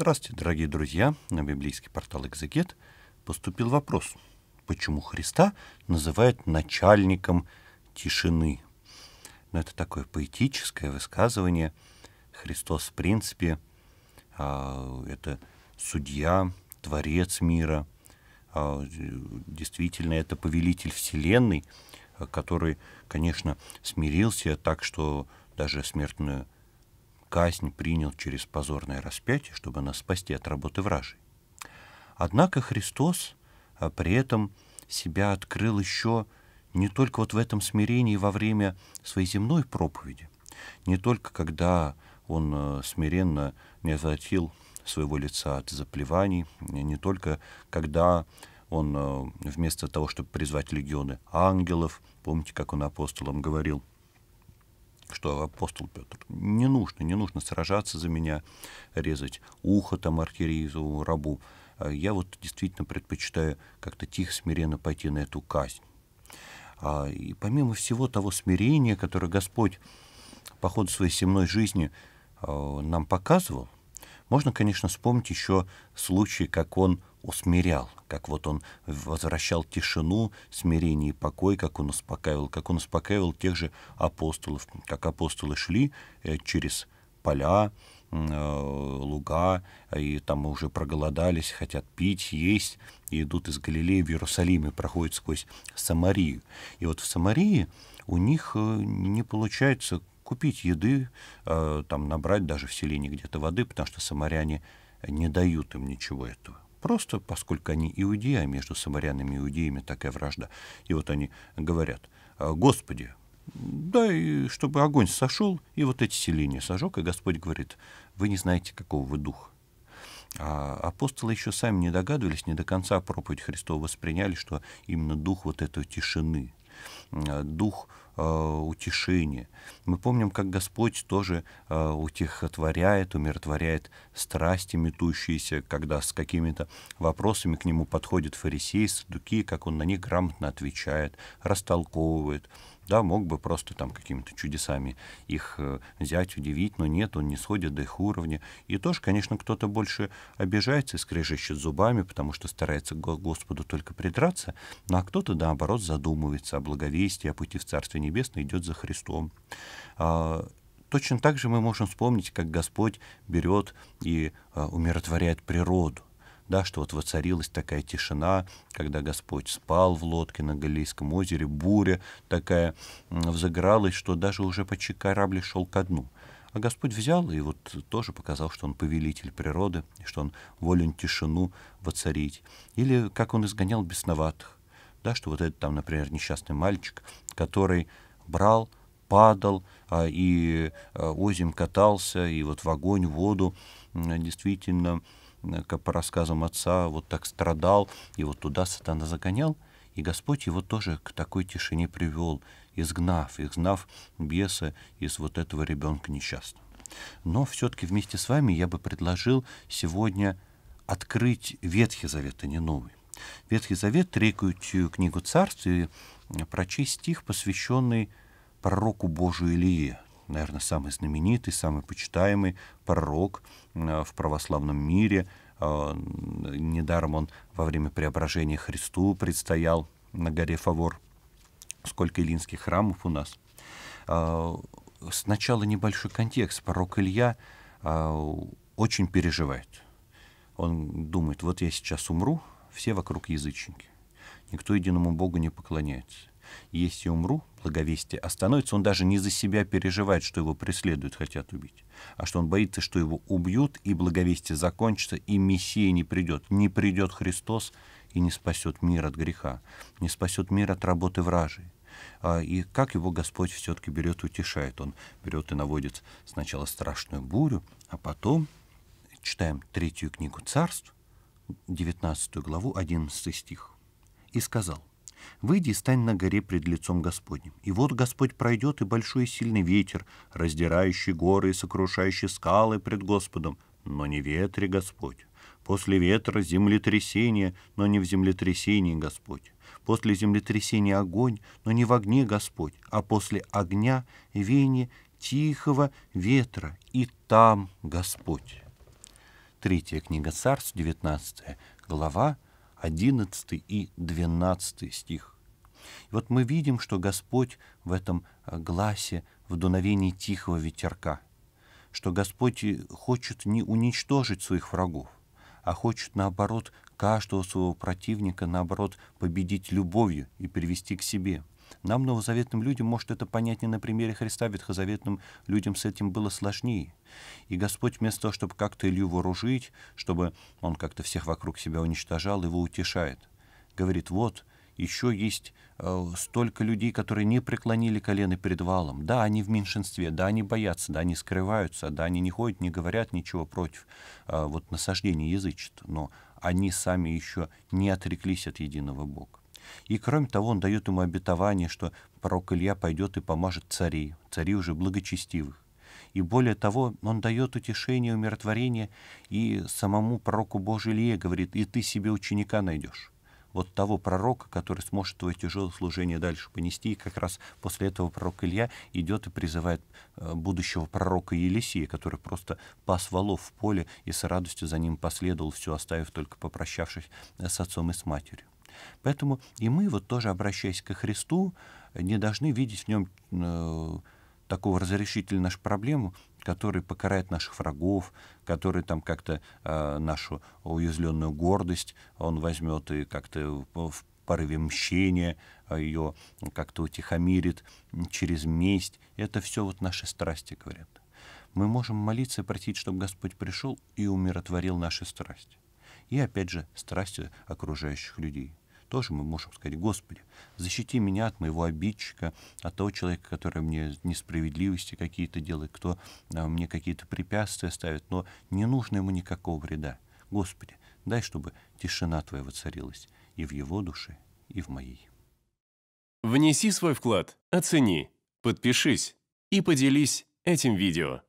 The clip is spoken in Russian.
Здравствуйте, дорогие друзья! На библейский портал «Экзегет» поступил вопрос, почему Христа называют начальником тишины. Но это такое поэтическое высказывание. Христос, в принципе, а, это судья, творец мира. А, действительно, это повелитель Вселенной, который, конечно, смирился так, что даже смертную казнь принял через позорное распятие, чтобы нас спасти от работы вражей. Однако Христос а, при этом себя открыл еще не только вот в этом смирении во время своей земной проповеди, не только когда он а, смиренно не отвратил своего лица от заплеваний, не только когда он а, вместо того, чтобы призвать легионы ангелов, помните, как он апостолам говорил – что апостол Петр, не нужно, не нужно сражаться за меня, резать ухо там архиерезу, рабу. А я вот действительно предпочитаю как-то тихо, смиренно пойти на эту казнь. А, и помимо всего того смирения, которое Господь по ходу своей земной жизни а, нам показывал, можно, конечно, вспомнить еще случаи, как он усмирял, как вот он возвращал тишину, смирение и покой, как он успокаивал, как он успокаивал тех же апостолов, как апостолы шли э, через поля, э, луга, и там уже проголодались, хотят пить, есть, и идут из Галилеи в Иерусалим и проходят сквозь Самарию. И вот в Самарии у них э, не получается купить еды, там набрать даже в селении где-то воды, потому что самаряне не дают им ничего этого. Просто поскольку они иудеи, а между самарянами и иудеями такая вражда. И вот они говорят, «А, «Господи, дай, чтобы огонь сошел, и вот эти селения сожег». И Господь говорит, «Вы не знаете, какого вы духа». А апостолы еще сами не догадывались, не до конца проповедь Христова восприняли, что именно дух вот этой тишины – Э, дух э, утешения. Мы помним, как Господь тоже э, утихотворяет, умиротворяет страсти метущиеся, когда с какими-то вопросами к нему подходят фарисеи, садуки, как он на них грамотно отвечает, растолковывает, да, мог бы просто там какими-то чудесами их э, взять, удивить, но нет, он не сходит до их уровня. И тоже, конечно, кто-то больше обижается и скрежещет зубами, потому что старается к Господу только придраться, ну а кто-то, наоборот, задумывается о благовестии, о пути в Царство Небесное, идет за Христом. А, точно так же мы можем вспомнить, как Господь берет и э, умиротворяет природу да, что вот воцарилась такая тишина, когда Господь спал в лодке на Галилейском озере, буря такая взыгралась, что даже уже почти корабль шел ко дну. А Господь взял и вот тоже показал, что Он повелитель природы, и что Он волен тишину воцарить. Или как Он изгонял бесноватых. Да, что вот этот там, например, несчастный мальчик, который брал, падал, а, и а, озим катался, и вот в огонь, в воду действительно как э, по рассказам отца, вот так страдал, и вот туда сатана загонял, и Господь его тоже к такой тишине привел, изгнав, изгнав беса из вот этого ребенка несчастного. Но все-таки вместе с вами я бы предложил сегодня открыть Ветхий Завет, а не Новый. Ветхий Завет, третью книгу царств, и прочесть стих, посвященный пророку Божию Илии наверное, самый знаменитый, самый почитаемый пророк э, в православном мире. Э, недаром он во время преображения Христу предстоял на горе Фавор. Сколько илинских храмов у нас. Э, сначала небольшой контекст. Пророк Илья очень переживает. Он думает, вот я сейчас умру, все вокруг язычники. Никто единому Богу не поклоняется. Если умру, благовестие, а становится он даже не за себя переживает, что его преследуют, хотят убить, а что он боится, что его убьют, и благовестие закончится, и Мессия не придет. Не придет Христос и не спасет мир от греха, не спасет мир от работы вражей. А, и как его Господь все-таки берет и утешает. Он берет и наводит сначала страшную бурю, а потом читаем третью книгу царств, 19 главу, 11 стих. «И сказал, Выйди и стань на горе пред лицом Господним. И вот Господь пройдет, и большой и сильный ветер, раздирающий горы и сокрушающий скалы пред Господом, но не ветре Господь. После ветра землетрясение, но не в землетрясении Господь. После землетрясения огонь, но не в огне Господь, а после огня вене тихого ветра, и там Господь. Третья книга Царств, 19 глава, 11 и 12 стих. И вот мы видим, что Господь в этом э, гласе, в дуновении тихого ветерка, что Господь э, хочет не уничтожить своих врагов, а хочет, наоборот, каждого своего противника, наоборот, победить любовью и привести к себе. Нам, новозаветным людям, может, это понятнее на примере Христа, ветхозаветным людям с этим было сложнее. И Господь вместо того, чтобы как-то Илью вооружить, чтобы он как-то всех вокруг себя уничтожал, его утешает. Говорит, вот, еще есть э, столько людей, которые не преклонили колено перед валом. Да, они в меньшинстве, да, они боятся, да, они скрываются, да, они не ходят, не говорят ничего против э, вот насаждения язычества, но они сами еще не отреклись от единого Бога. И кроме того, он дает ему обетование, что пророк Илья пойдет и поможет царей, царей уже благочестивых. И более того, он дает утешение, умиротворение и самому пророку Божию Илье говорит, и ты себе ученика найдешь. Вот того пророка, который сможет твое тяжелое служение дальше понести. И как раз после этого пророк Илья идет и призывает э, будущего пророка Елисея, который просто пас валов в поле и с радостью за ним последовал, все оставив только попрощавшись э, с отцом и с матерью. Поэтому и мы, вот тоже обращаясь ко Христу, не должны видеть в нем э, такого разрешителя нашу проблему, который покарает наших врагов, который там как-то э, нашу уязвленную гордость он возьмет и как-то в, в порыве мщения э, ее как-то утихомирит через месть. Это все вот наши страсти, говорят. Мы можем молиться и просить, чтобы Господь пришел и умиротворил наши страсти. И опять же, страсти окружающих людей тоже мы можем сказать, Господи, защити меня от моего обидчика, от того человека, который мне несправедливости какие-то делает, кто а, мне какие-то препятствия ставит, но не нужно ему никакого вреда. Господи, дай, чтобы тишина Твоя воцарилась и в его душе, и в моей. Внеси свой вклад, оцени, подпишись и поделись этим видео.